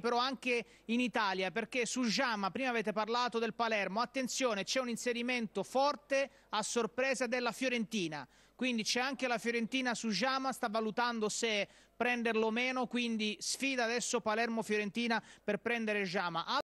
però anche in Italia perché su Giamma prima avete parlato del Palermo attenzione c'è un inserimento forte a sorpresa della Fiorentina quindi c'è anche la Fiorentina su Giamma sta valutando se prenderlo o meno quindi sfida adesso Palermo-Fiorentina per prendere Giamma